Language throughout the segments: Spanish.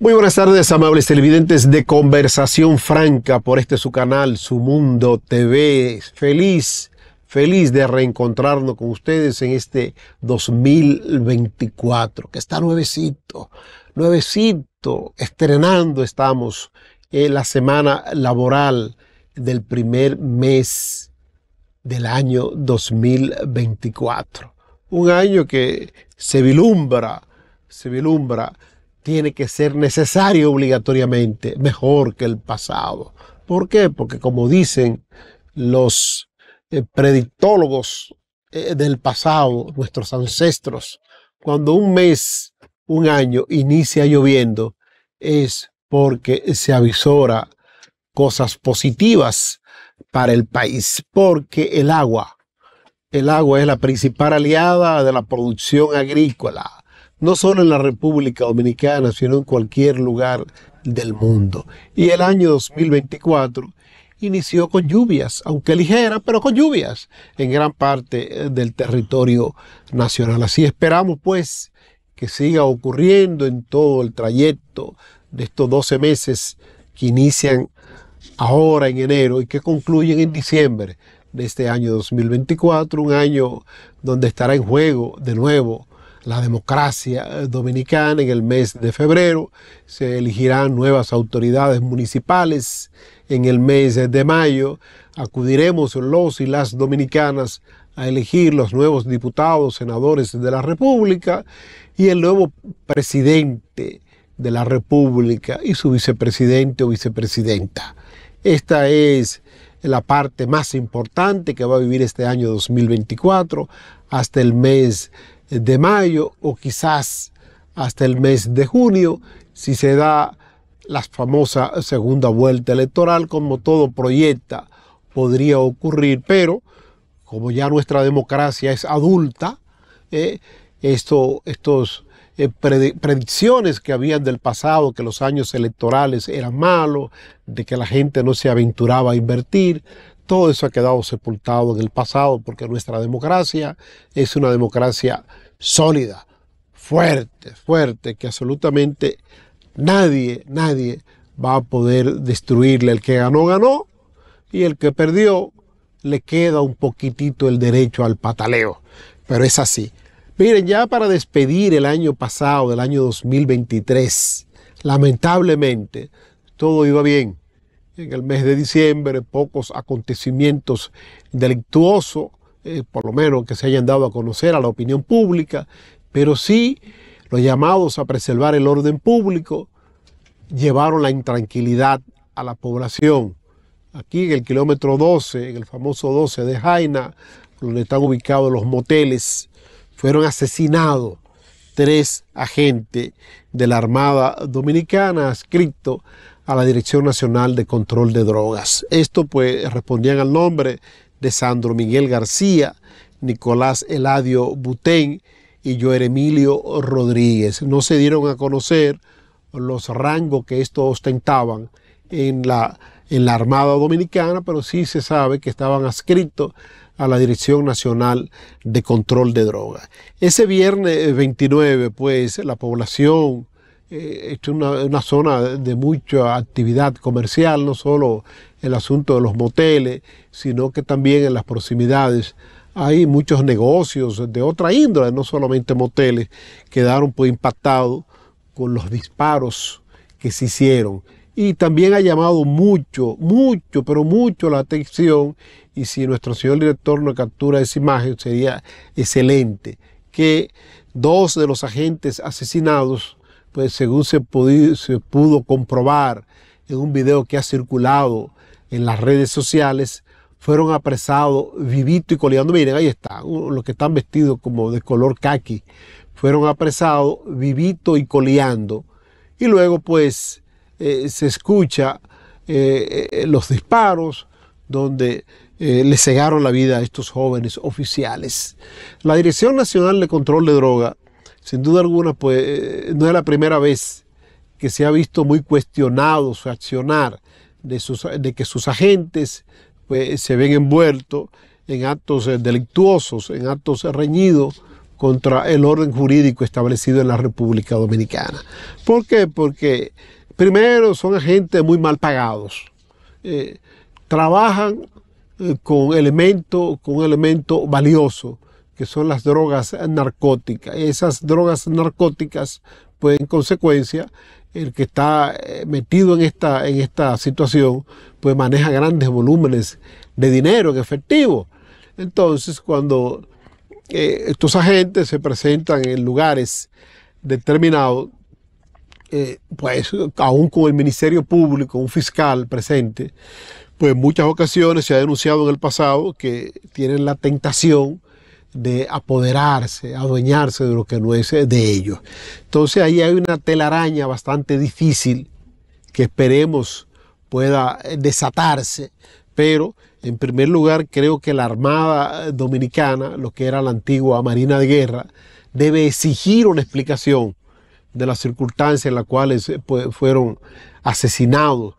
Muy buenas tardes, amables televidentes de Conversación Franca por este su canal, su mundo TV. Feliz, feliz de reencontrarnos con ustedes en este 2024, que está nuevecito, nuevecito, estrenando estamos en la semana laboral del primer mes del año 2024. Un año que se vilumbra, se vilumbra tiene que ser necesario obligatoriamente mejor que el pasado. ¿Por qué? Porque como dicen los eh, predictólogos eh, del pasado, nuestros ancestros, cuando un mes, un año inicia lloviendo, es porque se avisora cosas positivas para el país, porque el agua, el agua es la principal aliada de la producción agrícola, no solo en la República Dominicana, sino en cualquier lugar del mundo. Y el año 2024 inició con lluvias, aunque ligeras, pero con lluvias en gran parte eh, del territorio nacional. Así esperamos pues que siga ocurriendo en todo el trayecto de estos 12 meses que inician ahora en enero y que concluyen en diciembre de este año 2024, un año donde estará en juego de nuevo la democracia dominicana. En el mes de febrero se elegirán nuevas autoridades municipales. En el mes de mayo acudiremos los y las dominicanas a elegir los nuevos diputados, senadores de la República y el nuevo presidente de la República y su vicepresidente o vicepresidenta. Esta es la parte más importante que va a vivir este año 2024 hasta el mes de mayo o quizás hasta el mes de junio si se da la famosa segunda vuelta electoral, como todo proyecta, podría ocurrir, pero como ya nuestra democracia es adulta, estas eh, esto, estos eh, predicciones que habían del pasado, que los años electorales eran malos, de que la gente no se aventuraba a invertir, todo eso ha quedado sepultado en el pasado porque nuestra democracia es una democracia sólida, fuerte, fuerte, que absolutamente nadie, nadie va a poder destruirle. El que ganó, ganó y el que perdió le queda un poquitito el derecho al pataleo. Pero es así. Miren, ya para despedir el año pasado, del año 2023, lamentablemente, todo iba bien en el mes de diciembre pocos acontecimientos delictuosos, eh, por lo menos que se hayan dado a conocer a la opinión pública, pero sí los llamados a preservar el orden público llevaron la intranquilidad a la población. Aquí en el kilómetro 12, en el famoso 12 de Jaina, donde están ubicados los moteles, fueron asesinados tres agentes de la Armada Dominicana adscritos a la Dirección Nacional de Control de Drogas. Esto pues respondían al nombre de Sandro Miguel García, Nicolás Eladio Butén y Joer Emilio Rodríguez. No se dieron a conocer los rangos que estos ostentaban en la, en la Armada Dominicana, pero sí se sabe que estaban adscritos a la Dirección Nacional de Control de Drogas. Ese viernes 29, eh, pues, la población eh, es una, zona de mucha actividad comercial, no solo el asunto de los moteles, sino que también en las proximidades hay muchos negocios de otra índole, no solamente moteles, quedaron pues impactados con los disparos que se hicieron. Y también ha llamado mucho, mucho, pero mucho la atención, y si nuestro señor director nos captura esa imagen sería excelente, que dos de los agentes asesinados pues, según se, pudo, comprobar en un video que ha circulado en las redes sociales, fueron apresados vivito y coleando. Miren, ahí está, los que están vestidos como de color caqui, fueron apresados vivito y coleando. Y luego pues eh, se escucha eh, eh, los disparos donde le cegaron la vida a estos jóvenes oficiales. La Dirección Nacional de Control de Droga sin duda alguna, pues eh, no es la primera vez que se ha visto muy cuestionado su accionar, de, que sus agentes pues, se ven envueltos en actos eh, delictuosos, en actos reñidos contra el orden jurídico establecido en la República Dominicana. ¿Por qué? Porque primero son agentes muy mal pagados. Eh, trabajan con elementos con elemento valioso que son las drogas narcóticas. Esas drogas narcóticas, pues en consecuencia, el que está eh, metido en esta, en esta situación, pues maneja grandes volúmenes de dinero en efectivo. Entonces, cuando eh, estos agentes se presentan en lugares determinados, eh, pues aún con el Ministerio Público, un fiscal presente, pues en muchas ocasiones se ha denunciado en el pasado que tienen la tentación de apoderarse, adueñarse de lo que no es eh, de ellos. Entonces ahí hay una telaraña bastante difícil que esperemos pueda eh, desatarse, pero en primer lugar creo que la Armada eh, Dominicana, lo que era la antigua Marina de Guerra, debe exigir una explicación de las circunstancias en las cuales fueron asesinados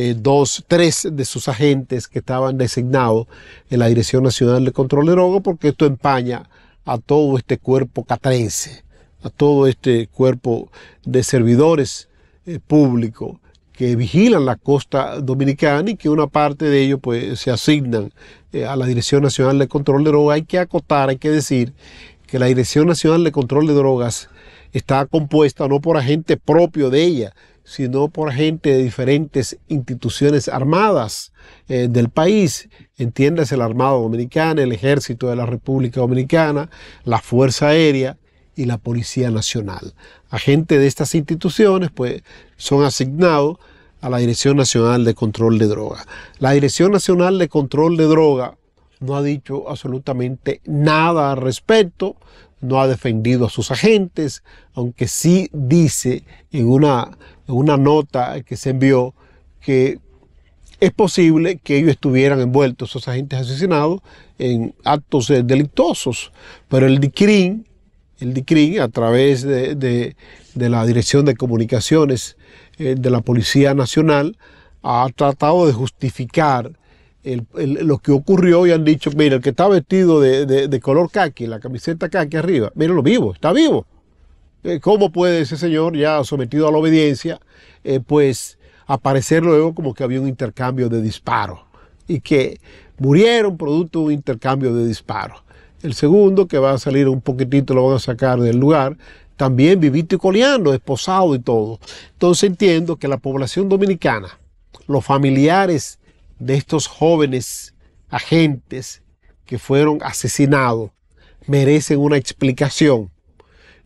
eh, dos, tres de sus agentes que estaban designados en la Dirección Nacional de Control de Drogas, porque esto empaña a todo este cuerpo catrense, a todo este cuerpo de servidores eh, públicos que vigilan la costa dominicana y que una parte de ellos pues, se asignan eh, a la Dirección Nacional de Control de Drogas. Hay que acotar, hay que decir que la Dirección Nacional de Control de Drogas está compuesta no por agentes propio de ella, sino por gente de diferentes instituciones armadas eh, del país, entiéndase el Armado Dominicano, el Ejército de la República Dominicana, la Fuerza Aérea y la Policía Nacional. Agentes de estas instituciones pues, son asignados a la Dirección Nacional de Control de Drogas. La Dirección Nacional de Control de Drogas no ha dicho absolutamente nada al respecto, no ha defendido a sus agentes, aunque sí dice en una una nota que se envió que es posible que ellos estuvieran envueltos, esos agentes asesinados, en actos eh, delictosos Pero el DICRIN, el a través de, la Dirección de Comunicaciones eh, de la Policía Nacional, ha tratado de justificar lo que ocurrió y han dicho, mira, el que está vestido de, color caqui, la camiseta caqui arriba, mira lo vivo, está vivo. Eh, ¿Cómo puede ese señor ya sometido a la obediencia, eh, pues aparecer luego como que había un intercambio de disparos y que murieron producto de un intercambio de disparos? El segundo, que va a salir un poquitito, lo van a sacar del lugar, también vivito y coleando, esposado y todo. Entonces entiendo que la población dominicana, los familiares de estos jóvenes agentes que fueron asesinados, merecen una explicación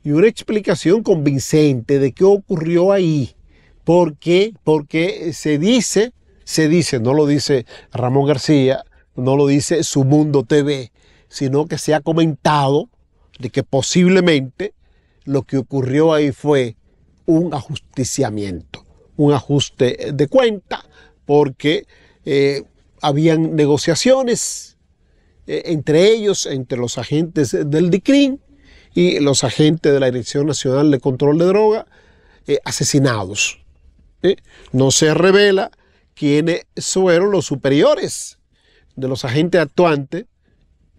y una explicación convincente de qué ocurrió ahí. ¿Por Porque se dice, se dice, no lo dice Ramón García, no lo dice Su Mundo TV, sino que se ha comentado de que posiblemente lo que ocurrió ahí fue un ajusticiamiento, un ajuste de cuenta, porque eh, habían negociaciones eh, entre ellos, entre los agentes del DICRIN, y los agentes de la Dirección Nacional de Control de droga eh, asesinados. No se revela quiénes fueron los superiores de los agentes actuantes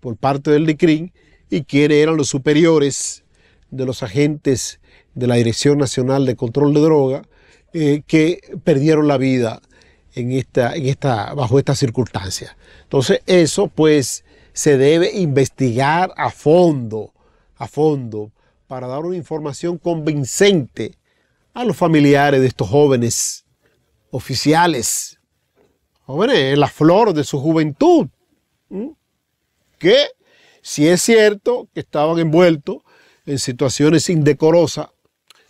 por parte del DICRIN y quiénes eran los superiores de los agentes de la Dirección Nacional de Control de Droga eh, que perdieron la vida en esta, en esta, bajo estas circunstancias. Entonces eso pues se debe investigar a fondo fondo para dar una información convincente a los familiares de estos jóvenes oficiales, jóvenes en la flor de su juventud, que si es cierto que estaban envueltos en situaciones indecorosas,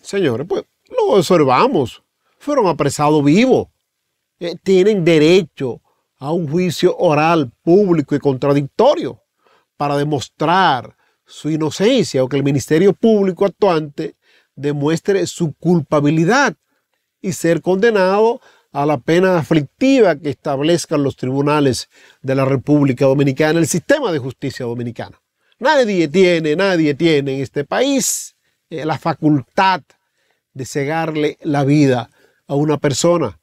señores, pues lo observamos, fueron apresados vivos, eh, tienen derecho a un juicio oral público y contradictorio para demostrar su inocencia o que el Ministerio Público actuante demuestre su culpabilidad y ser condenado a la pena aflictiva que establezcan los tribunales de la República Dominicana, el sistema de justicia dominicana. Nadie tiene, nadie tiene en este país eh, la facultad de cegarle la vida a una persona,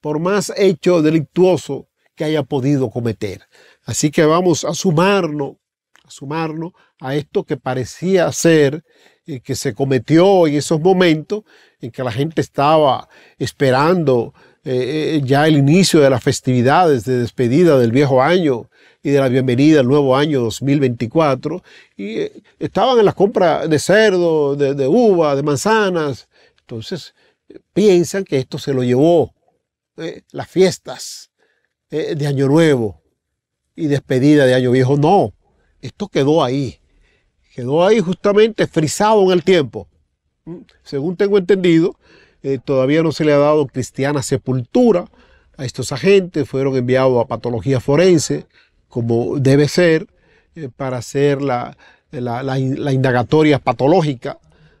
por más hecho delictuoso que haya podido cometer. Así que vamos a sumarnos a sumarnos a esto que parecía ser eh, que se cometió en esos momentos en que la gente estaba esperando eh, eh, ya el inicio de las festividades de despedida del viejo año y de la bienvenida al nuevo año 2024 y estaban en la compra de cerdo, de, de uva, de manzanas. Entonces piensan que esto se lo llevó las fiestas de Año Nuevo y despedida de Año Viejo. No, esto quedó ahí, quedó ahí justamente frisado en el tiempo. Mm, según tengo entendido, eh, todavía no se le ha dado cristiana sepultura a estos agentes, fueron enviados a patología forense, como debe ser, eh, para hacer la, indagatoria patológica,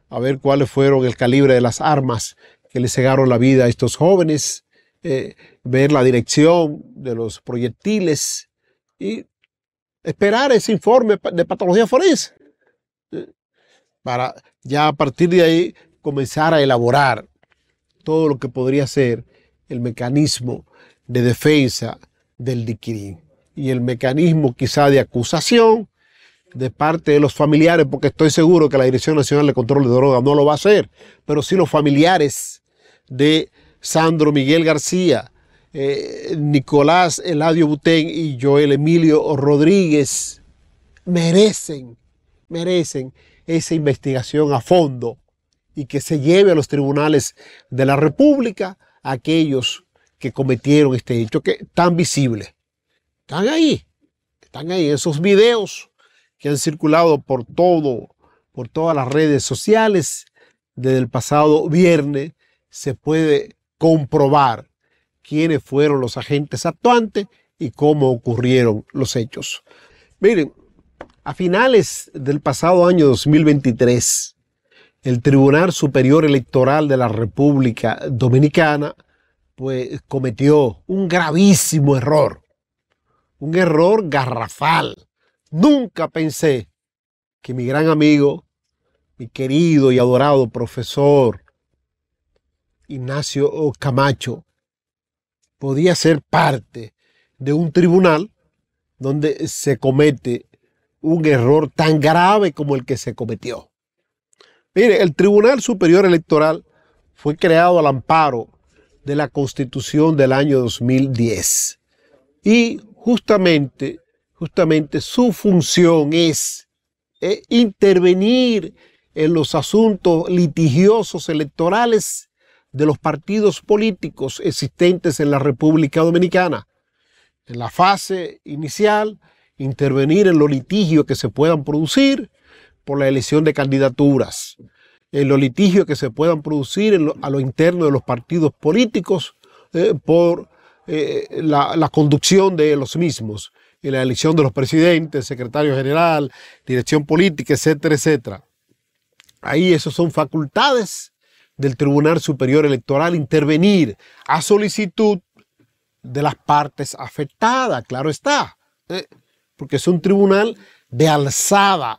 a ver cuáles fueron el calibre de las armas que le cegaron la vida a estos jóvenes, eh, ver la dirección de los proyectiles y esperar ese informe de patología forense para ya a partir de ahí comenzar a elaborar todo lo que podría ser el mecanismo de defensa del diquirín y el mecanismo quizá de acusación de parte de los familiares, porque estoy seguro que la Dirección Nacional de Control de Drogas no lo va a hacer, pero sí los familiares de Sandro Miguel García, eh, Nicolás Eladio Butén y Joel Emilio Rodríguez merecen, merecen esa investigación a fondo y que se lleve a los tribunales de la República a aquellos que cometieron este hecho que tan visible. Están ahí, están ahí esos videos que han circulado por todo, por todas las redes sociales desde el pasado viernes se puede comprobar quiénes fueron los agentes actuantes y cómo ocurrieron los hechos. Miren, a finales del pasado año 2023, el Tribunal Superior Electoral de la República Dominicana pues, cometió un gravísimo error, un error garrafal. Nunca pensé que mi gran amigo, mi querido y adorado profesor Ignacio Camacho podía ser parte de un tribunal donde se comete un error tan grave como el que se cometió. Mire, el Tribunal Superior Electoral fue creado al amparo de la Constitución del año 2010 y justamente, justamente su función es intervenir en los asuntos litigiosos electorales de los partidos políticos existentes en la República Dominicana. En la fase inicial, intervenir en los litigios que se puedan producir por la elección de candidaturas, en los litigios que se puedan producir a lo interno de los partidos políticos eh, por eh, la, la conducción de los mismos, en la elección de los presidentes, secretario general, dirección política, etcétera, etcétera. Ahí esas son facultades del Tribunal Superior Electoral intervenir a solicitud de las partes afectadas, claro está, ¿eh? porque es un tribunal de alzada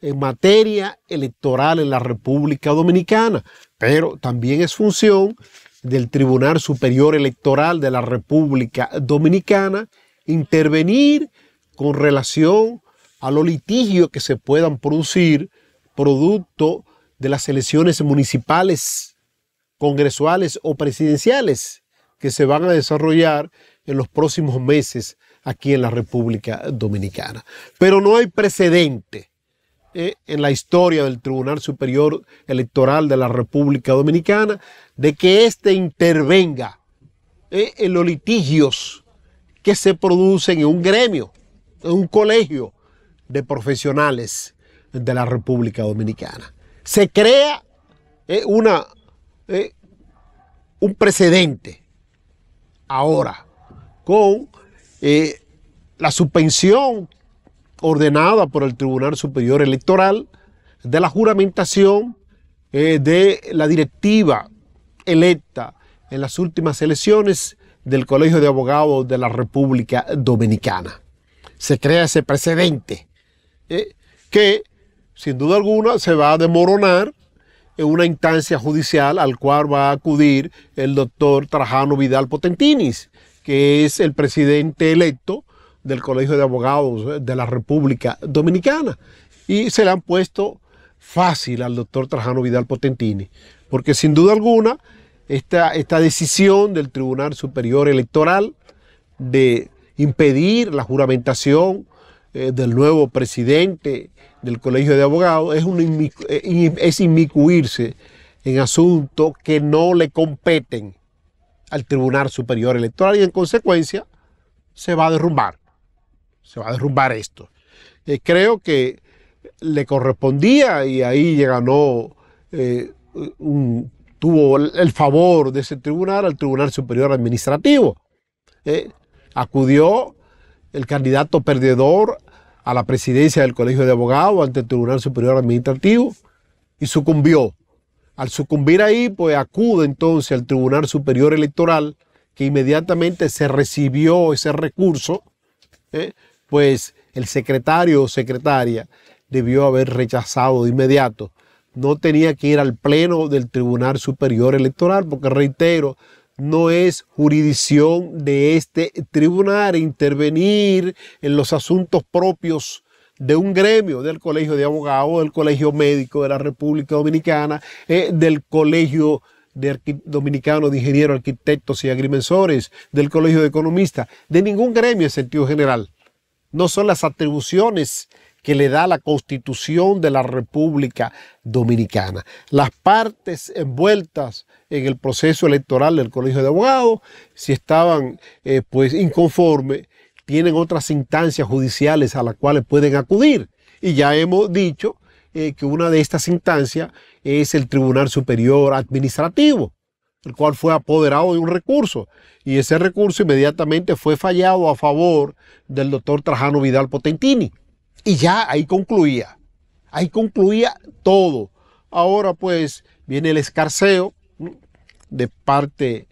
en materia electoral en la República Dominicana, pero también es función del Tribunal Superior Electoral de la República Dominicana intervenir con relación a los litigios que se puedan producir producto de las elecciones municipales, congresuales o presidenciales que se van a desarrollar en los próximos meses aquí en la República Dominicana. Pero no hay precedente eh, en la historia del Tribunal Superior Electoral de la República Dominicana de que éste intervenga eh, en los litigios que se producen en un gremio, en un colegio de profesionales de la República Dominicana se crea eh, una, eh, un precedente ahora con eh, la suspensión ordenada por el Tribunal Superior Electoral de la juramentación de la directiva electa en las últimas elecciones del Colegio de Abogados de la República Dominicana. Se crea ese precedente que sin duda alguna se va a demoronar en una instancia judicial al cual va a acudir el doctor Trajano Vidal Potentinis, que es el presidente electo del Colegio de Abogados de la República Dominicana. Y se le han puesto fácil al doctor Trajano Vidal Potentini, porque sin duda alguna esta, esta decisión del Tribunal Superior Electoral de impedir la juramentación eh, del nuevo presidente del Colegio de Abogados es, un, eh, es inmiscuirse en asuntos que no le competen al Tribunal Superior Electoral y en consecuencia se va a derrumbar, se va a derrumbar esto. Eh, creo que le correspondía y ahí ganó, eh, tuvo el favor de ese tribunal al Tribunal Superior Administrativo. acudió el candidato perdedor a la presidencia del Colegio de Abogados ante el Tribunal Superior Administrativo y sucumbió. Al sucumbir ahí, pues acude entonces al Tribunal Superior Electoral, que inmediatamente se recibió ese recurso, ¿eh? pues el secretario o secretaria debió haber rechazado de inmediato. No tenía que ir al pleno del Tribunal Superior Electoral, porque reitero, no es jurisdicción de este tribunal intervenir en los asuntos propios de un gremio, del Colegio de Abogados, del Colegio Médico de la República Dominicana, eh, del Colegio de Dominicano de Ingenieros, Arquitectos y Agrimensores, del Colegio de Economistas, de ningún gremio en sentido general. No son las atribuciones que le da la Constitución de la República Dominicana. Las partes envueltas en el proceso electoral del Colegio de Abogados, si estaban eh, pues inconformes, tienen otras instancias judiciales a las cuales pueden acudir. Y ya hemos dicho eh, que una de estas instancias es el Tribunal Superior Administrativo, el cual fue apoderado de un recurso. Y ese recurso inmediatamente fue fallado a favor del doctor Trajano Vidal Potentini. Y ya ahí concluía. Ahí concluía todo. Ahora pues viene el escarceo, de parte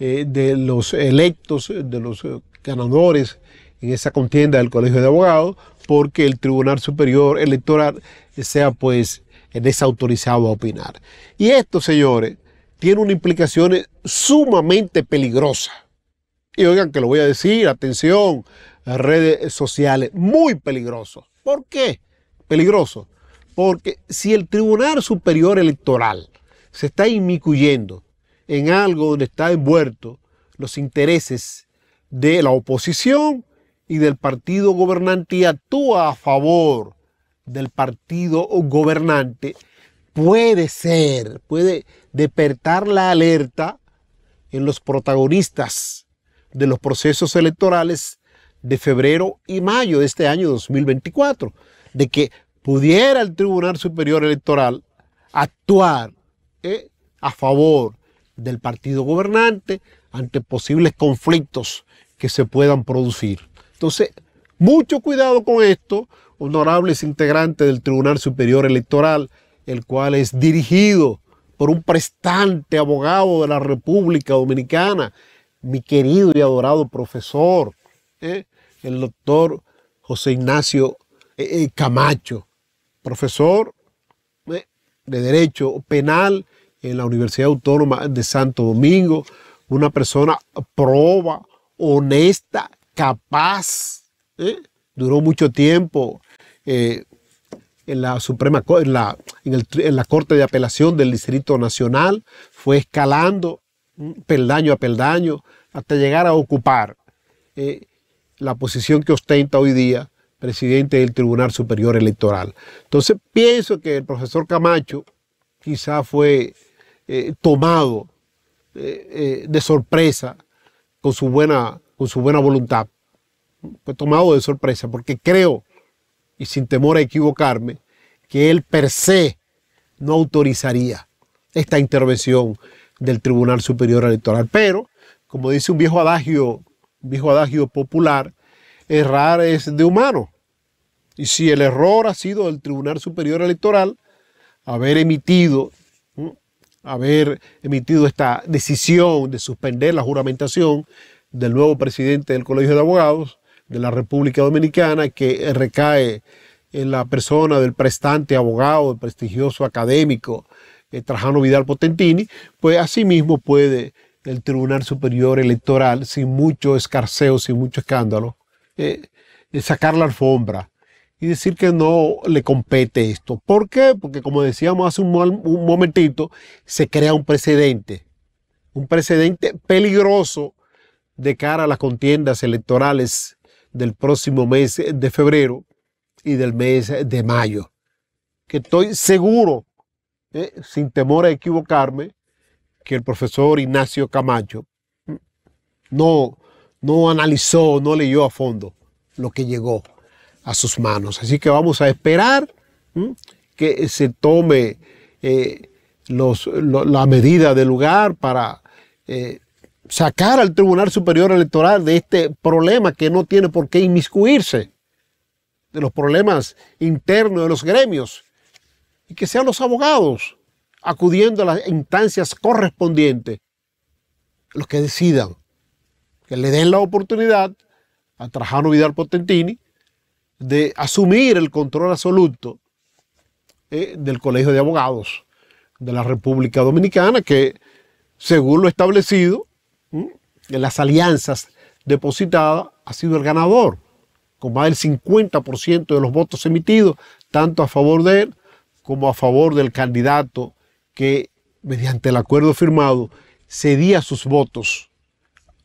eh, de los electos, de los eh, ganadores en esa contienda del Colegio de Abogados, porque el Tribunal Superior Electoral sea pues desautorizado a opinar. Y esto, señores, tiene una implicación sumamente peligrosa. Y oigan que lo voy a decir, atención, redes sociales, muy peligroso. ¿Por qué? Peligroso. Porque si el Tribunal Superior Electoral se está inmiscuyendo en algo donde está envuelto los intereses de la oposición y del partido gobernante y actúa a favor del partido gobernante, puede ser, puede despertar la alerta en los protagonistas de los procesos electorales de febrero y mayo de este año 2024, de que pudiera el Tribunal Superior Electoral actuar eh, a favor del partido gobernante ante posibles conflictos que se puedan producir. Entonces, mucho cuidado con esto, honorables integrantes del Tribunal Superior Electoral, el cual es dirigido por un prestante abogado de la República Dominicana, mi querido y adorado profesor, ¿eh? el doctor José Ignacio eh, eh, Camacho, profesor de Derecho Penal en la Universidad Autónoma de Santo Domingo, una persona proba, honesta, capaz. ¿eh? Duró mucho tiempo eh, en la Suprema en en, la Corte de Apelación del Distrito Nacional, fue escalando mm, peldaño a peldaño hasta llegar a ocupar eh, la posición que ostenta hoy día presidente del Tribunal Superior Electoral. Entonces pienso que el profesor Camacho quizá fue eh, tomado eh, eh, de sorpresa con su, buena, con su buena voluntad. Fue tomado de sorpresa porque creo, y sin temor a equivocarme, que él per se no autorizaría esta intervención del Tribunal Superior Electoral. Pero, como dice un viejo adagio, un viejo adagio popular, errar es de humano. Y si el error ha sido del Tribunal Superior Electoral, haber emitido haber emitido esta decisión de suspender la juramentación del nuevo presidente del Colegio de Abogados de la República Dominicana, que recae en la persona del prestante abogado, el prestigioso académico eh, Trajano Vidal Potentini, pues asimismo puede el Tribunal Superior Electoral, sin mucho escarceo, sin mucho escándalo, eh, sacar la alfombra y decir que no le compete esto. ¿Por qué? Porque como decíamos hace un, momentito, se crea un precedente, un precedente peligroso de cara a las contiendas electorales del próximo mes de febrero y del mes de mayo. Que estoy seguro, ¿eh? sin temor a equivocarme, que el profesor Ignacio Camacho no, no analizó, no leyó a fondo lo que llegó a sus manos. Así que vamos a esperar que se tome eh, la medida del lugar para eh, sacar al Tribunal Superior Electoral de este problema que no tiene por qué inmiscuirse, de los problemas internos de los gremios, y que sean los abogados acudiendo a las instancias correspondientes los que decidan, que le den la oportunidad a Trajano Vidal Potentini de asumir el control absoluto eh, del Colegio de Abogados de la República Dominicana, que según lo establecido en las alianzas depositadas, ha sido el ganador, con más del 50% de los votos emitidos, tanto a favor de él como a favor del candidato que, mediante el acuerdo firmado, cedía sus votos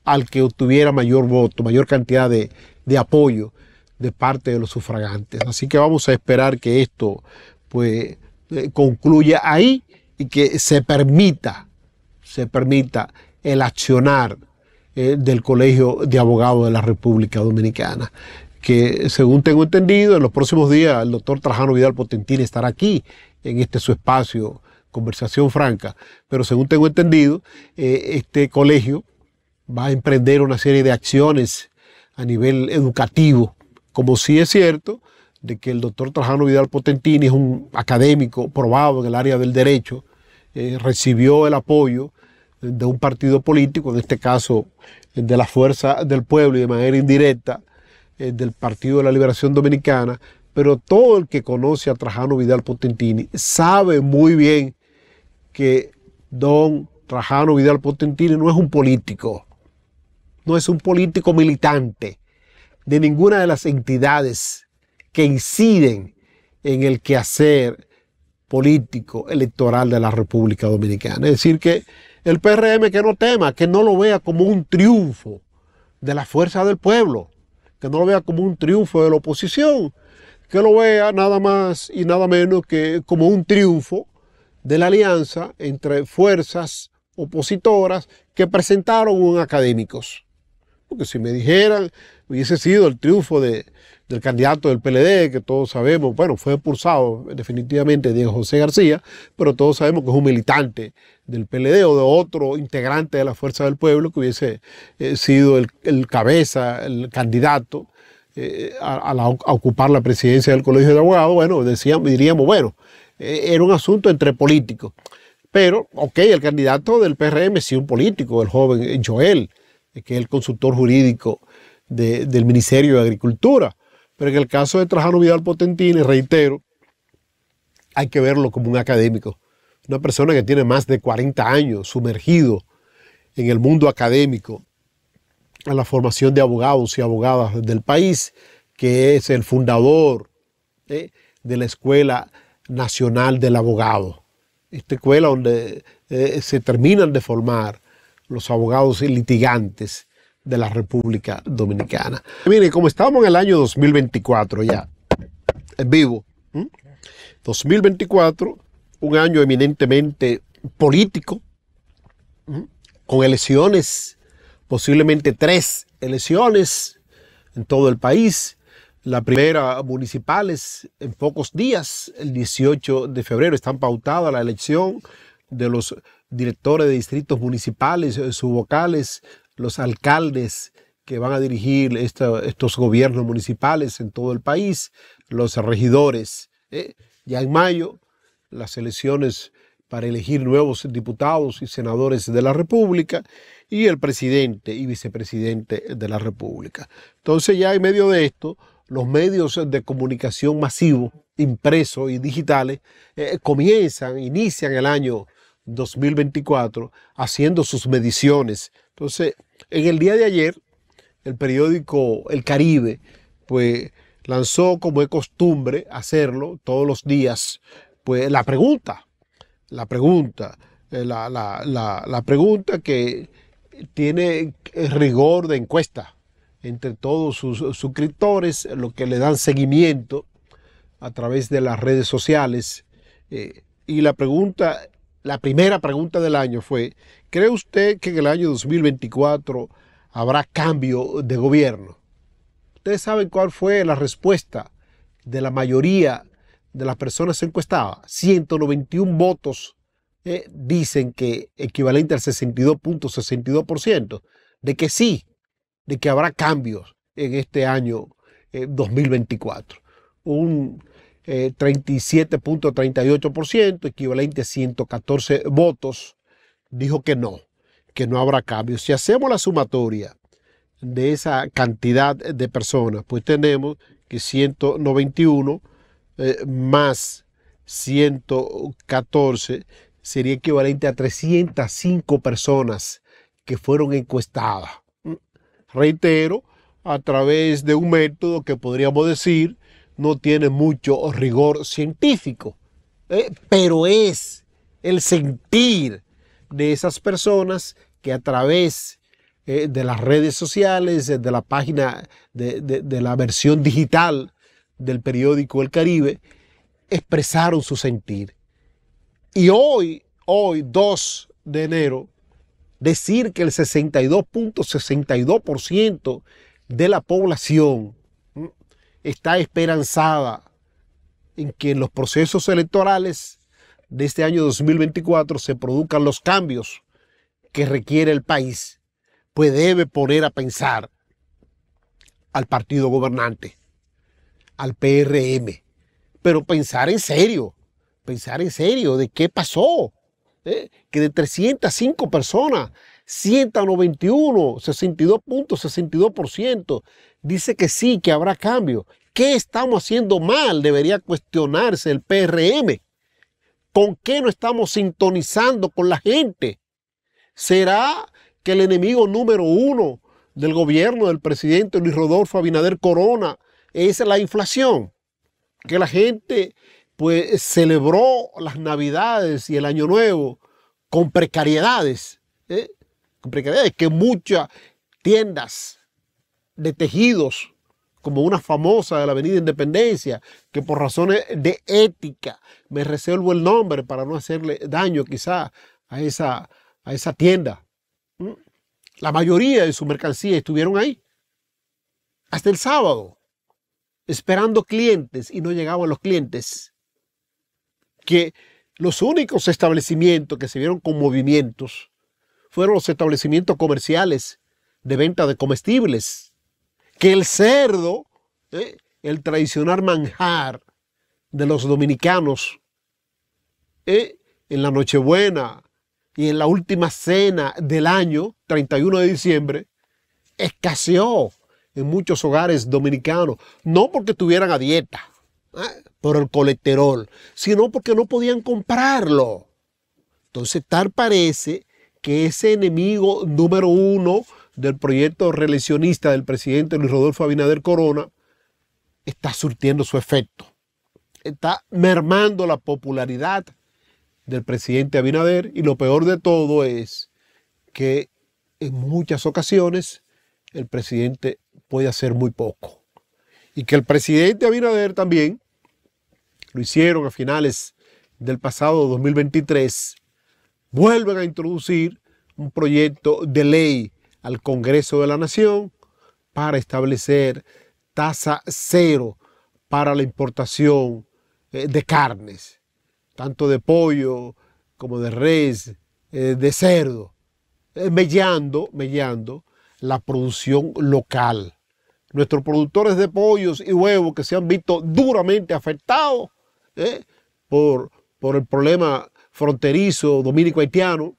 al que obtuviera mayor voto, mayor cantidad de, de apoyo de parte de los sufragantes. Así que vamos a esperar que esto pues, eh, concluya ahí y que se permita, se permita el accionar eh, del Colegio de Abogados de la República Dominicana que según tengo entendido, en los próximos días el doctor Trajano Vidal Potentín estará aquí en este su espacio, Conversación Franca, pero según tengo entendido, eh, este colegio va a emprender una serie de acciones a nivel educativo como sí es cierto de que el doctor Trajano Vidal Potentini es un académico probado en el área del derecho, eh, recibió el apoyo de un partido político, en este caso eh, de la Fuerza del Pueblo y de manera indirecta eh, del Partido de la Liberación Dominicana, pero todo el que conoce a Trajano Vidal Potentini sabe muy bien que don Trajano Vidal Potentini no es un político, no es un político militante, de ninguna de las entidades que inciden en el quehacer político electoral de la República Dominicana. Es decir, que el PRM que no tema, que no lo vea como un triunfo de la fuerza del pueblo, que no lo vea como un triunfo de la oposición, que lo vea nada más y nada menos que como un triunfo de la alianza entre fuerzas opositoras que presentaron académicos. Porque si me dijeran hubiese sido el triunfo de, del candidato del PLD, que todos sabemos, bueno, fue expulsado definitivamente Diego José García, pero todos sabemos que es un militante del PLD o de otro integrante de la Fuerza del Pueblo que hubiese eh, sido el, cabeza, el candidato eh, a, ocupar la presidencia del Colegio de Abogados, bueno, decíamos, diríamos, bueno, eh, era un asunto entre políticos. Pero, ok, el candidato del PRM sí un político, el joven Joel, que es el consultor jurídico del Ministerio de Agricultura. Pero en el caso de Trajano Vidal Potentini, reitero, hay que verlo como un académico, una persona que tiene más de 40 años sumergido en el mundo académico, en la formación de abogados y abogadas del país, que es el fundador ¿eh? de la Escuela Nacional del Abogado. Esta escuela donde eh, se terminan de formar los abogados y litigantes de la República Dominicana. Mire, como estamos en el año 2024 ya, en vivo, 2024, un año eminentemente político, con elecciones, posiblemente tres elecciones en todo el país. La primera municipales en pocos días, el 18 de febrero, están pautada la elección de los directores de distritos municipales, eh, subvocales, los alcaldes que van a dirigir estos gobiernos municipales en todo el país, los regidores. ¿eh? Ya en mayo, las elecciones para elegir nuevos diputados y senadores de la República y el presidente y vicepresidente de la República. Entonces ya en medio de esto, los medios de comunicación masivo, impresos y digitales, eh, comienzan, inician el año 2024 haciendo sus mediciones. Entonces, en el día de ayer, el periódico El Caribe, pues lanzó como es costumbre hacerlo todos los días, pues la pregunta, la pregunta, eh, la, pregunta que tiene eh, rigor de encuesta entre todos sus suscriptores, lo que le dan seguimiento a través de las redes sociales. Eh, y la pregunta la primera pregunta del año fue, ¿cree usted que en el año 2024 habrá cambio de gobierno? Ustedes saben cuál fue la respuesta de la mayoría de las personas encuestadas. 191 votos eh, dicen que equivalente al 62.62% de que sí, de que habrá cambios en este año 2024. Eh, un 37.38%, eh, equivalente a 114 votos, dijo que no, que no habrá cambio. Si hacemos la sumatoria de esa cantidad de personas, pues tenemos que 191 eh, más 114 sería equivalente a 305 personas que fueron encuestadas. Reitero, a través de un método que podríamos decir no tiene mucho rigor científico, ¿eh? pero es el sentir de esas personas que a través eh, de las redes sociales, eh, de la página, de, la versión digital del periódico El Caribe, expresaron su sentir. Y hoy, hoy, 2 de enero, decir que el 62.62% de la población está esperanzada en que en los procesos electorales de este año 2024 se produzcan los cambios que requiere el país, pues debe poner a pensar al partido gobernante, al PRM, pero pensar en serio, pensar en serio de qué pasó, ¿eh? que de 305 personas, 191, 62.62% 62 dice que sí, que habrá cambio. ¿Qué estamos haciendo mal? Debería cuestionarse el PRM. ¿Con qué no estamos sintonizando con la gente? ¿Será que el enemigo número uno del gobierno del presidente Luis Rodolfo Abinader Corona es la inflación? Que la gente pues celebró las navidades y el año nuevo con precariedades, ¿eh? con precariedades que muchas tiendas de tejidos, como una famosa de la Avenida Independencia, que por razones de ética me reservo el nombre para no hacerle daño quizá a esa, a esa tienda. ¿Mm? La mayoría de su mercancía estuvieron ahí, hasta el sábado, esperando clientes y no llegaban los clientes. Que los únicos establecimientos que se vieron con movimientos fueron los establecimientos comerciales de venta de comestibles que el cerdo, ¿eh? el tradicional manjar de los dominicanos, ¿eh? en la Nochebuena y en la última cena del año, 31 de diciembre, escaseó en muchos hogares dominicanos, no porque tuvieran a dieta ¿eh? por el colesterol, sino porque no podían comprarlo. Entonces, tal parece que ese enemigo número uno del proyecto reeleccionista del presidente Luis Rodolfo Abinader Corona está surtiendo su efecto. Está mermando la popularidad del presidente Abinader y lo peor de todo es que en muchas ocasiones el presidente puede hacer muy poco. Y que el presidente Abinader también lo hicieron a finales del pasado 2023, vuelven a introducir un proyecto de ley al Congreso de la Nación para establecer tasa cero para la importación eh, de carnes, tanto de pollo como de res, eh, de cerdo, eh, mellando, mellando la producción local. Nuestros productores de pollos y huevos que se han visto duramente afectados por, por el problema fronterizo dominico-haitiano,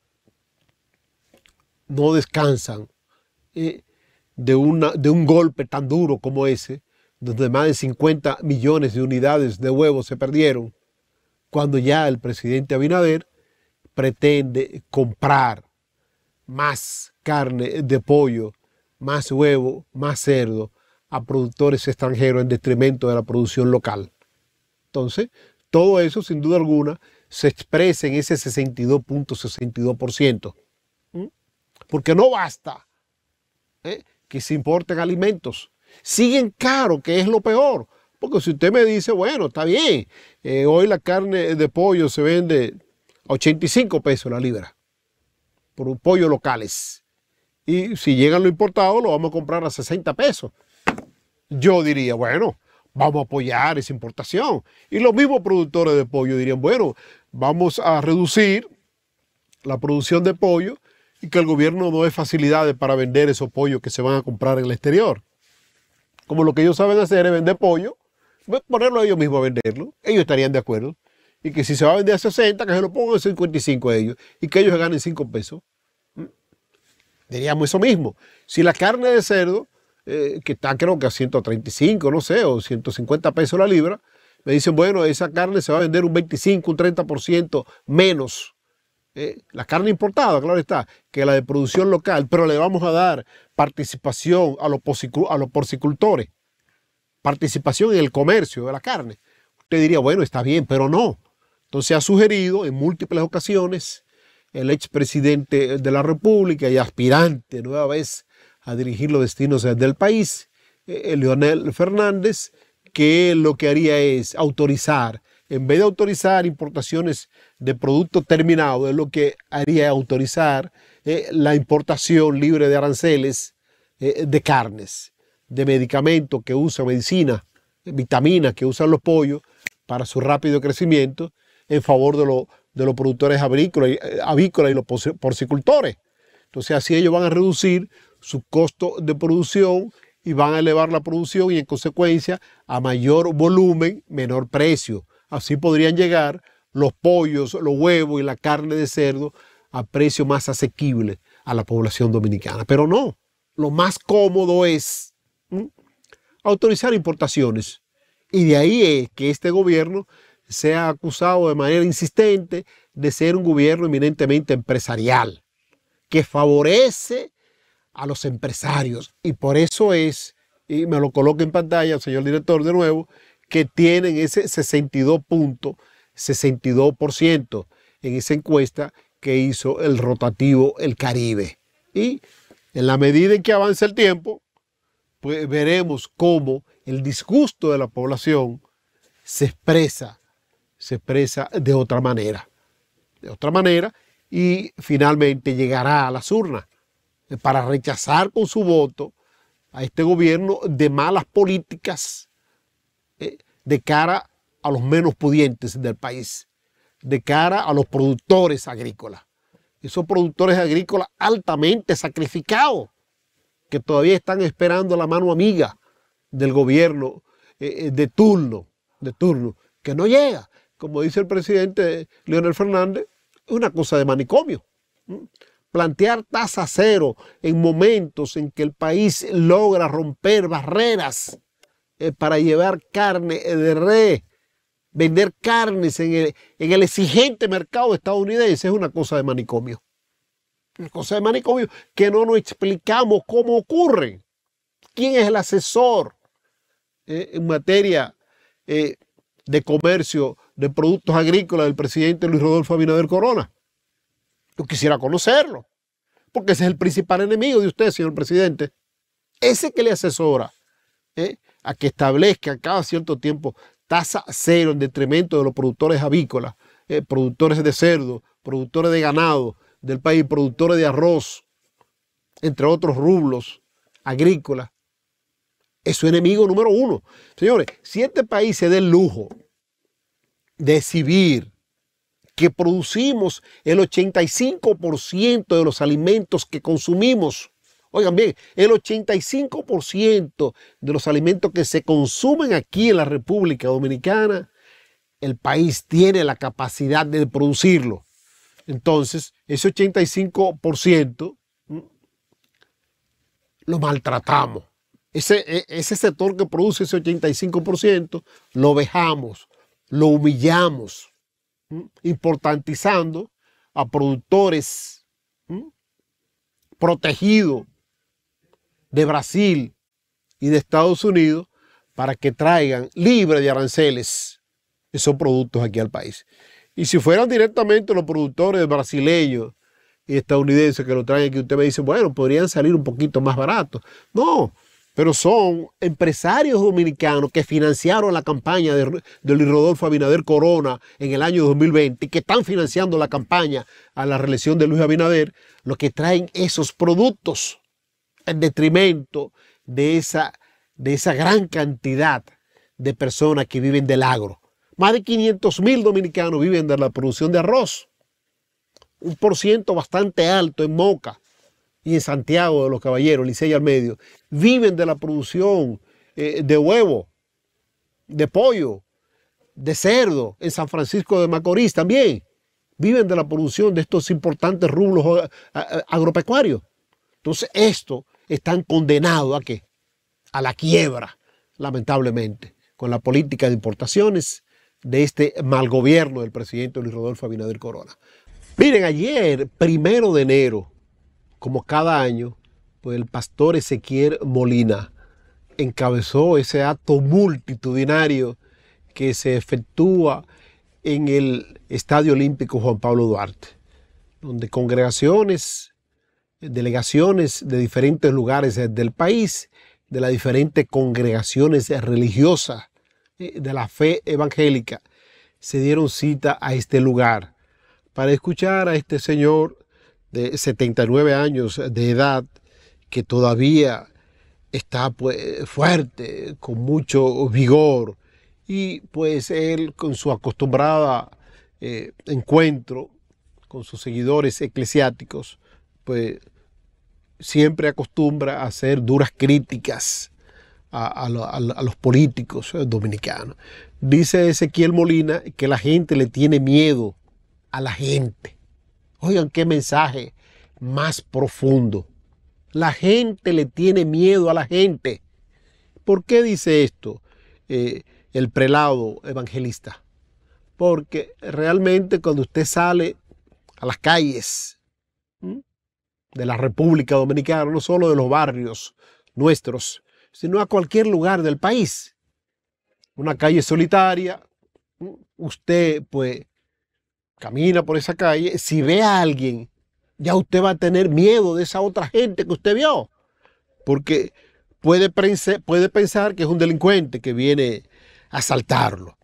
no descansan eh, de, de un golpe tan duro como ese, donde más de 50 millones de unidades de huevos se perdieron, cuando ya el presidente Abinader pretende comprar más carne de pollo, más huevo, más cerdo a productores extranjeros en detrimento de la producción local. Entonces, todo eso, sin duda alguna, se expresa en ese 62.62%. ¿Mm? Porque no basta ¿eh? que se importen alimentos. Siguen caro, que es lo peor. Porque si usted me dice, bueno, está bien, eh, hoy la carne de pollo se vende a 85 pesos la libra por un pollo locales. Y si llegan lo importado, lo vamos a comprar a 60 pesos. Yo diría, bueno, vamos a apoyar esa importación. Y los mismos productores de pollo dirían, bueno, vamos a reducir la producción de pollo y que el gobierno no es facilidades para vender esos pollos que se van a comprar en el exterior. Como lo que ellos saben hacer es vender pollo, pues, ponerlo ellos mismos a venderlo, ellos estarían de acuerdo. Y que si se va a vender a 60, que se lo pongan a 55 a ellos y que ellos ganen 5 pesos. Mm. Diríamos eso mismo. Si la carne de cerdo, eh, que está creo que a 135, no sé, o 150 pesos la libra, me dicen, bueno, esa carne se va a vender un 25, un 30% menos ¿eh? la carne importada, claro está, que la de producción local, pero le vamos a dar participación a los, porcicultores, participación en el comercio de la carne. Usted diría, bueno, está bien, pero no. Entonces ha sugerido en múltiples ocasiones el expresidente de la República y aspirante nueva vez a dirigir los destinos del país, eh, eh, Leonel Fernández, que lo que haría es autorizar en vez de autorizar importaciones de producto terminado, es lo que haría autorizar eh, la importación libre de aranceles eh, de carnes, de medicamentos que usan, medicina, vitaminas que usan los pollos para su rápido crecimiento en favor de, los productores avícolas eh, y los porcicultores. Entonces así ellos van a reducir su costo de producción y van a elevar la producción y en consecuencia a mayor volumen, menor precio. Así podrían llegar los pollos, los huevos y la carne de cerdo a precio más asequible a la población dominicana. Pero no, lo más cómodo es autorizar importaciones. Y de ahí es que este gobierno sea acusado de manera insistente de ser un gobierno eminentemente empresarial, que favorece a los empresarios. Y por eso es, y me lo coloco en pantalla señor director de nuevo, que tienen ese 62.62% en esa encuesta que hizo el rotativo El Caribe. Y en la medida en que avanza el tiempo, pues veremos cómo el disgusto de la población se expresa, se expresa de otra manera, de otra manera, y finalmente llegará a las urnas para rechazar con su voto a este gobierno de malas políticas eh, de cara a los menos pudientes del país, de cara a los productores agrícolas. Esos productores agrícolas altamente sacrificados, que todavía están esperando la mano amiga del gobierno eh, eh, de turno, de turno, que no llega. Como dice el presidente Leonel Fernández, es una cosa de manicomio. Plantear tasa cero en momentos en que el país logra romper barreras eh, para llevar carne eh, de res, vender carnes en el, exigente mercado estadounidense es una cosa de manicomio. Una cosa de manicomio que no nos explicamos cómo ocurre. ¿Quién es el asesor eh, en materia de comercio de productos agrícolas del presidente Luis Rodolfo Abinader Corona? Yo quisiera conocerlo, porque ese es el principal enemigo de usted, señor presidente. Ese que le asesora. ¿eh? a que establezca cada cierto tiempo tasa cero en detrimento de los productores avícolas, eh, productores de cerdo, productores de ganado del país, productores de arroz, entre otros rublos agrícolas. Es su enemigo número uno. Señores, si este país se dé el lujo de exhibir que producimos el 85% de los alimentos que consumimos, Oigan bien, el 85% de los alimentos que se consumen aquí en la República Dominicana, el país tiene la capacidad de producirlo. Entonces, ese 85% mm, lo maltratamos. E, ese, sector que produce ese 85% lo vejamos, lo humillamos, mm, importantizando a productores mm, protegidos de Brasil y de Estados Unidos para que traigan libre de aranceles esos productos aquí al país. Y si fueran directamente los productores brasileños y estadounidenses que lo traen aquí, usted me dice, bueno, podrían salir un poquito más baratos. No, pero son empresarios dominicanos que financiaron la campaña de, Luis Rodolfo Abinader Corona en el año 2020 y que están financiando la campaña a la reelección de Luis Abinader, los que traen esos productos en detrimento de esa, de esa gran cantidad de personas que viven del agro. Más de 500 mil dominicanos viven de la producción de arroz. Un por ciento bastante alto en Moca y en Santiago de los Caballeros, Licey al Medio. Viven de la producción eh, de huevo, de pollo, de cerdo, en San Francisco de Macorís también. Viven de la producción de estos importantes rublos eh, eh, agropecuarios. Entonces esto están condenados a qué? A la quiebra, lamentablemente, con la política de importaciones de este mal gobierno del presidente Luis Rodolfo Abinader Corona. Miren, ayer, primero de enero, como cada año, pues el pastor Ezequiel Molina encabezó ese acto multitudinario que se efectúa en el Estadio Olímpico Juan Pablo Duarte, donde congregaciones delegaciones de diferentes lugares eh, del país, de las diferentes congregaciones religiosas eh, de la fe evangélica, se dieron cita a este lugar para escuchar a este señor de 79 años de edad que todavía está pues, fuerte, con mucho vigor, y pues él con su acostumbrada eh, encuentro con sus seguidores eclesiásticos, pues siempre acostumbra a hacer duras críticas a, los políticos eh, dominicanos. Dice Ezequiel Molina que la gente le tiene miedo a la gente. Oigan, qué mensaje más profundo. La gente le tiene miedo a la gente. ¿Por qué dice esto eh, el prelado evangelista? Porque realmente cuando usted sale a las calles, de la República Dominicana, no solo de los barrios nuestros, sino a cualquier lugar del país. Una calle solitaria, usted pues camina por esa calle, si ve a alguien, ya usted va a tener miedo de esa otra gente que usted vio, porque puede, puede pensar que es un delincuente que viene a asaltarlo.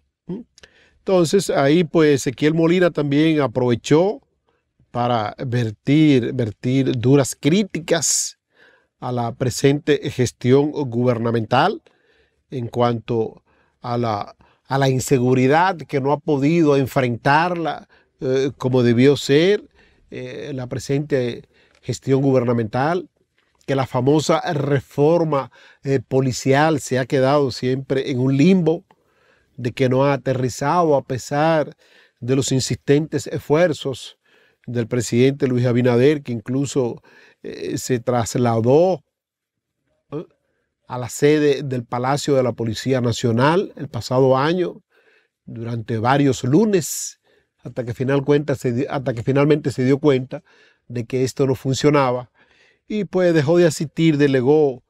Entonces ahí pues Ezequiel Molina también aprovechó para vertir, duras críticas a la presente gestión gubernamental en cuanto a la, inseguridad que no ha podido enfrentarla eh, como debió ser eh, la presente gestión gubernamental, que la famosa reforma eh, policial se ha quedado siempre en un limbo, de que no ha aterrizado a pesar de los insistentes esfuerzos del presidente Luis Abinader, que incluso eh, se trasladó a la sede del Palacio de la Policía Nacional el pasado año, durante varios lunes, hasta que, finalmente se dio cuenta de que esto no funcionaba y pues dejó de asistir, delegó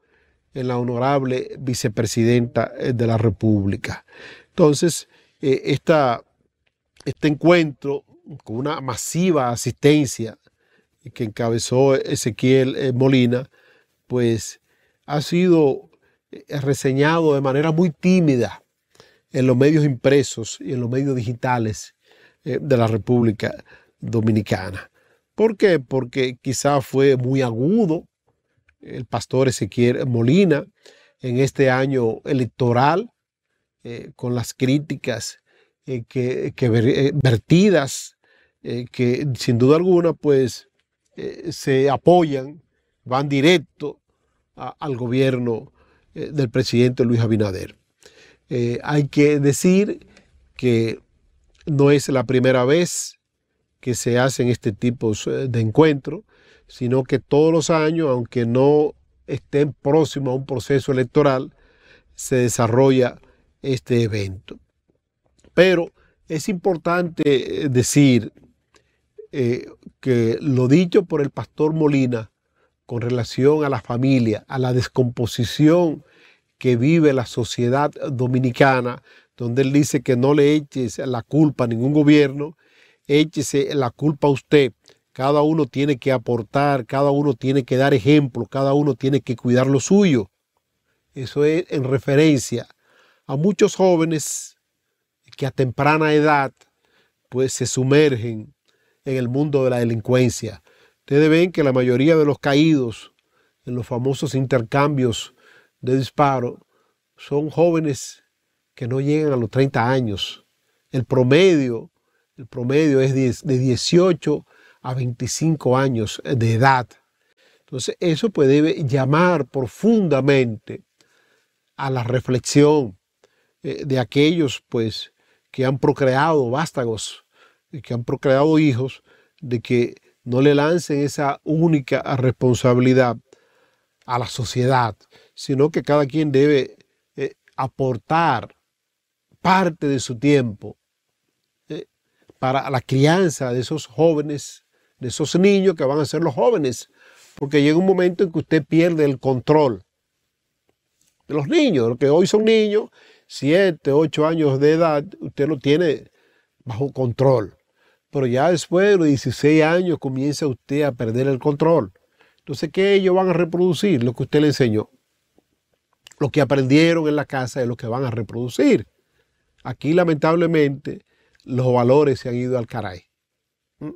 en la honorable vicepresidenta eh, de la República. Entonces, eh, este encuentro con una masiva asistencia que encabezó Ezequiel eh, Molina, pues ha sido eh, reseñado de manera muy tímida en los medios impresos y en los medios digitales eh, de la República Dominicana. ¿Por qué? Porque quizá fue muy agudo el pastor Ezequiel Molina en este año electoral, con las críticas que, que, vertidas eh, que sin duda alguna pues eh, se apoyan, van directo al gobierno eh, del presidente Luis Abinader. hay que decir que no es la primera vez que se hacen este tipo de encuentros, sino que todos los años, aunque no estén próximos a un proceso electoral, se desarrolla este evento. Pero es importante decir eh, que lo dicho por el pastor Molina con relación a la familia, a la descomposición que vive la sociedad dominicana, donde él dice que no le eches la culpa a ningún gobierno, échese la culpa a usted. Cada uno tiene que aportar, cada uno tiene que dar ejemplo, cada uno tiene que cuidar lo suyo. Eso es en referencia a muchos jóvenes que a temprana edad pues se sumergen en el mundo de la delincuencia. Ustedes ven que la mayoría de los caídos en los famosos intercambios de disparo son jóvenes que no llegan a los 30 años. El promedio, el promedio es de 18 a 25 años de edad. Entonces eso puede llamar profundamente a la reflexión eh, de aquellos pues que han procreado vástagos que han procreado hijos, de que no le lancen esa única responsabilidad a la sociedad, sino que cada quien debe eh, aportar parte de su tiempo eh, para la crianza de esos jóvenes, de esos niños que van a ser los jóvenes, porque llega un momento en que usted pierde el control de los niños, los que hoy son niños, siete, ocho años de edad, usted lo tiene bajo control. Pero ya después de los 16 años comienza usted a perder el control. Entonces, ¿qué ellos van a reproducir? Lo que usted le enseñó. Lo que aprendieron en la casa es lo que van a reproducir. Aquí, lamentablemente, los valores se han ido al caray. ¿Mm?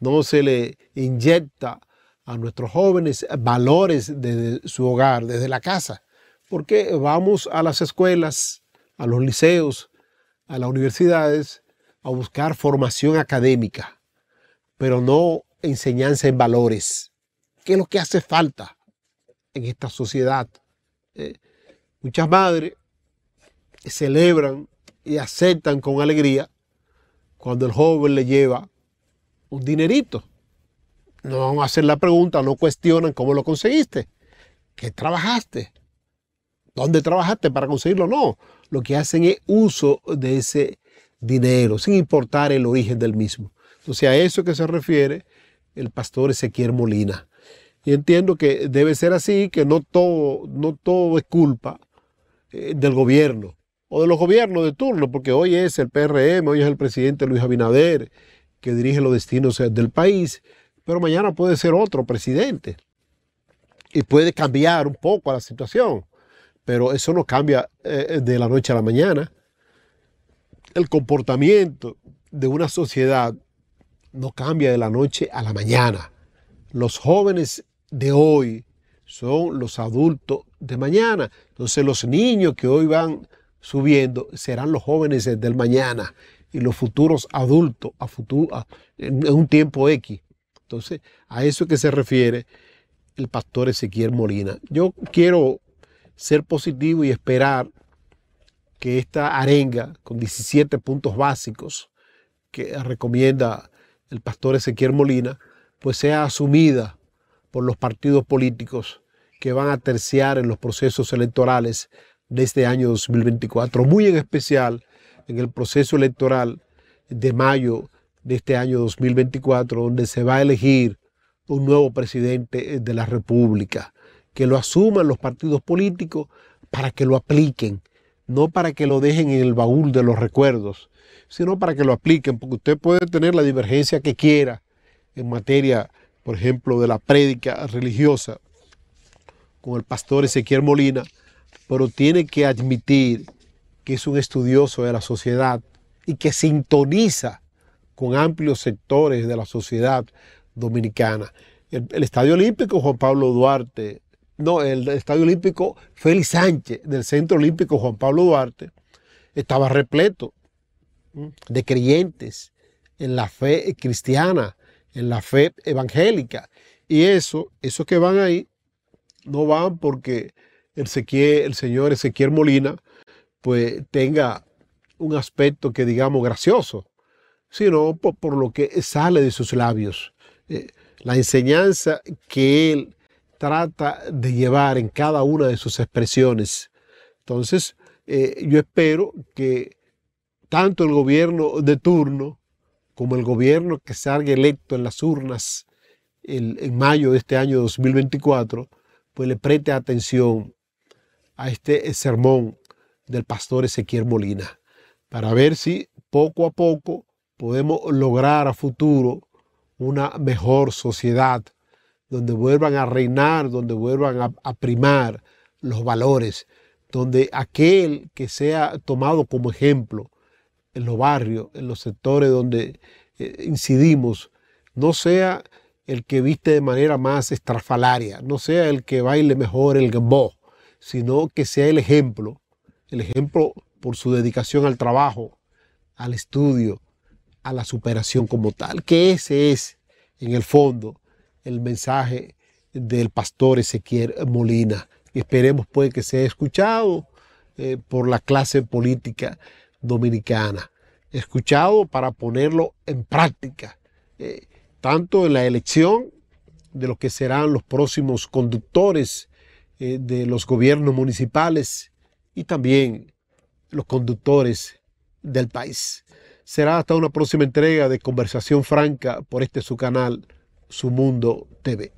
No se le inyecta a nuestros jóvenes valores desde su hogar, desde la casa. Porque vamos a las escuelas, a los liceos, a las universidades a buscar formación académica, pero no enseñanza en valores. ¿Qué es lo que hace falta en esta sociedad? Eh, muchas madres celebran y aceptan con alegría cuando el joven le lleva un dinerito. No van a hacer la pregunta, no cuestionan cómo lo conseguiste, qué trabajaste, dónde trabajaste para conseguirlo. No, lo que hacen es uso de ese dinero, sin importar el origen del mismo. Entonces a eso que se refiere el pastor Ezequiel Molina. Y entiendo que debe ser así, que no todo, no todo es culpa eh, del gobierno o de los gobiernos de turno, porque hoy es el PRM, hoy es el presidente Luis Abinader que dirige los destinos eh, del país, pero mañana puede ser otro presidente y puede cambiar un poco la situación, pero eso no cambia eh, de la noche a la mañana el comportamiento de una sociedad no cambia de la noche a la mañana. Los jóvenes de hoy son los adultos de mañana. Entonces los niños que hoy van subiendo serán los jóvenes del mañana y los futuros adultos a futuro, en, un tiempo X. Entonces a eso que se refiere el pastor Ezequiel Molina. Yo quiero ser positivo y esperar que esta arenga con 17 puntos básicos que recomienda el pastor Ezequiel Molina, pues sea asumida por los partidos políticos que van a terciar en los procesos electorales de este año 2024, muy en especial en el proceso electoral de mayo de este año 2024, donde se va a elegir un nuevo presidente de la República, que lo asuman los partidos políticos para que lo apliquen no para que lo dejen en el baúl de los recuerdos, sino para que lo apliquen, porque usted puede tener la divergencia que quiera en materia, por ejemplo, de la prédica religiosa con el pastor Ezequiel Molina, pero tiene que admitir que es un estudioso de la sociedad y que sintoniza con amplios sectores de la sociedad dominicana. El, Estadio Olímpico Juan Pablo Duarte no, el Estadio Olímpico Félix Sánchez del Centro Olímpico Juan Pablo Duarte estaba repleto de creyentes en la fe cristiana, en la fe evangélica. Y eso, esos que van ahí, no van porque el, el señor Ezequiel Molina pues tenga un aspecto que digamos gracioso, sino por, lo que sale de sus labios. Eh, la enseñanza que él trata de llevar en cada una de sus expresiones. Entonces, eh, yo espero que tanto el gobierno de turno como el gobierno que salga electo en las urnas en mayo de este año 2024, pues le preste atención a este sermón del pastor Ezequiel Molina, para ver si poco a poco podemos lograr a futuro una mejor sociedad donde vuelvan a reinar, donde vuelvan a, primar los valores, donde aquel que sea tomado como ejemplo en los barrios, en los sectores donde eh, incidimos, no sea el que viste de manera más estrafalaria, no sea el que baile mejor el gambó, sino que sea el ejemplo, el ejemplo por su dedicación al trabajo, al estudio, a la superación como tal, que ese es, en el fondo, el mensaje del pastor Ezequiel Molina. Esperemos pues que sea escuchado eh, por la clase política dominicana, escuchado para ponerlo en práctica, eh, tanto en la elección de los que serán los próximos conductores eh, de los gobiernos municipales y también los conductores del país. Será hasta una próxima entrega de Conversación Franca por este su canal su mundo TV.